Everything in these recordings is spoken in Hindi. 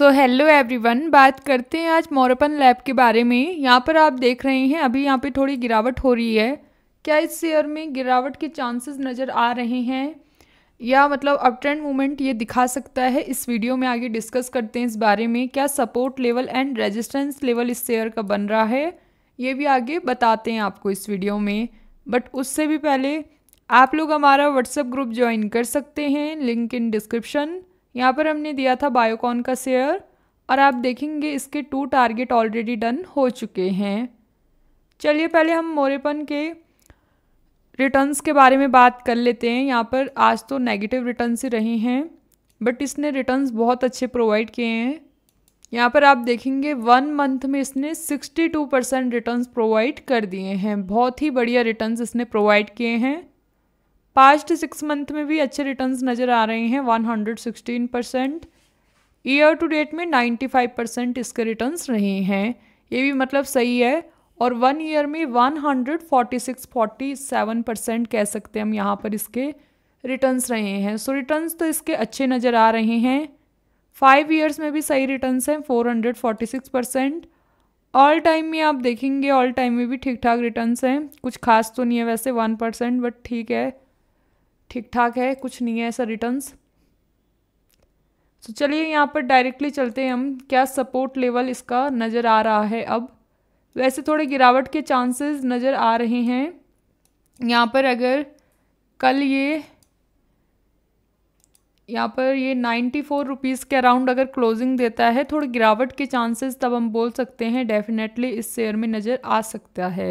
सो हेलो एवरीवन बात करते हैं आज मोरपन लैब के बारे में यहाँ पर आप देख रहे हैं अभी यहाँ पे थोड़ी गिरावट हो रही है क्या इस शेयर में गिरावट के चांसेस नज़र आ रहे हैं या मतलब अप ट्रेंड मूवमेंट ये दिखा सकता है इस वीडियो में आगे डिस्कस करते हैं इस बारे में क्या support level and resistance level इस शेयर का बन रहा है ये भी आगे बताते हैं आपको इस वीडियो में बट उससे भी पहले आप लोग हमारा व्हाट्सएप ग्रुप ज्वाइन कर सकते हैं लिंक इन डिस्क्रिप्शन यहाँ पर हमने दिया था बायोकॉन का शेयर और आप देखेंगे इसके टू टारगेट ऑलरेडी डन हो चुके हैं चलिए पहले हम मोरेपन के रिटर्न्स के बारे में बात कर लेते हैं यहाँ पर आज तो नेगेटिव रिटर्न ही रहे हैं बट इसने रिटर्न्स बहुत अच्छे प्रोवाइड किए हैं यहाँ पर आप देखेंगे वन मंथ में इसने 62 परसेंट रिटर्न प्रोवाइड कर दिए हैं बहुत ही बढ़िया रिटर्न इसने प्रोवाइड किए हैं पास्ट सिक्स मंथ में भी अच्छे रिटर्न्स नज़र आ रहे हैं one hundred sixteen percent year to date में नाइन्टी फाइव परसेंट इसके रिटर्न्स रहे हैं ये भी मतलब सही है और वन ईयर में one hundred forty six forty seven percent कह सकते हैं हम यहाँ पर इसके रिटर्न्स रहे हैं सो so, रिटर्न्स तो इसके अच्छे नज़र आ रहे हैं फाइव ईयर्स में भी सही रिटर्न्स हैं four hundred forty six percent all time में आप देखेंगे ऑल टाइम में भी ठीक ठाक रिटर्न्स हैं कुछ खास तो नहीं है वैसे वन परसेंट बट ठीक है ठीक ठाक है कुछ नहीं है ऐसा रिटर्न्स तो चलिए यहाँ पर डायरेक्टली चलते हैं हम क्या सपोर्ट लेवल इसका नज़र आ रहा है अब वैसे थोड़े गिरावट के चांसेस नज़र आ रहे हैं यहाँ पर अगर कल ये यहाँ पर ये नाइन्टी फोर रुपीज़ के अराउंड अगर क्लोजिंग देता है थोड़ी गिरावट के चांसेस तब हम बोल सकते हैं डेफिनेटली इस शेयर में नज़र आ सकता है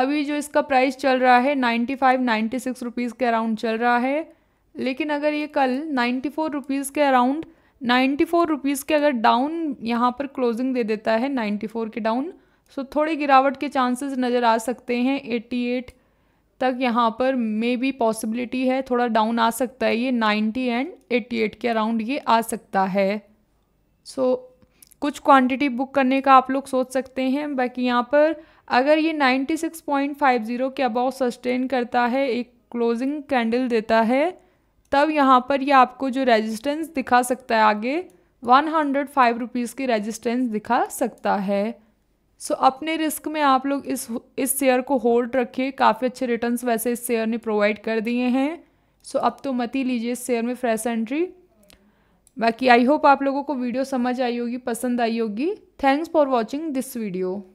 अभी जो इसका प्राइस चल रहा है ninety five ninety six rupees के अराउंड चल रहा है लेकिन अगर ये कल नाइन्टी फोर रुपीज़ के अराउंड नाइन्टी फोर रुपीज़ के अगर डाउन यहाँ पर क्लोजिंग दे देता है नाइन्टी फोर के डाउन सो थोड़ी गिरावट के चांसेस नज़र आ सकते हैं एट्टी एट तक यहाँ पर मे बी पॉसिबिलिटी है थोड़ा डाउन आ सकता है ये नाइन्टी एंड एट्टी एट के अराउंड ये आ सकता है सो so, कुछ क्वांटिटी बुक करने का आप लोग सोच सकते हैं बाकी यहाँ पर अगर ये 96.50 के अबाव सस्टेन करता है एक क्लोजिंग कैंडल देता है तब यहाँ पर ये आपको जो रेजिस्टेंस दिखा सकता है आगे वन हंड्रेड फाइव रुपीज़ की रेजिस्टेंस दिखा सकता है सो अपने रिस्क में आप लोग इस इस शेयर को होल्ड रखिए काफ़ी अच्छे रिटर्न्स वैसे इस शेयर ने प्रोवाइड कर दिए हैं सो अब तो मत ही लीजिए इस शेयर में फ्रेश एंट्री बाकी आई होप आप लोगों को वीडियो समझ आई होगी पसंद आई होगी thanks for watching this video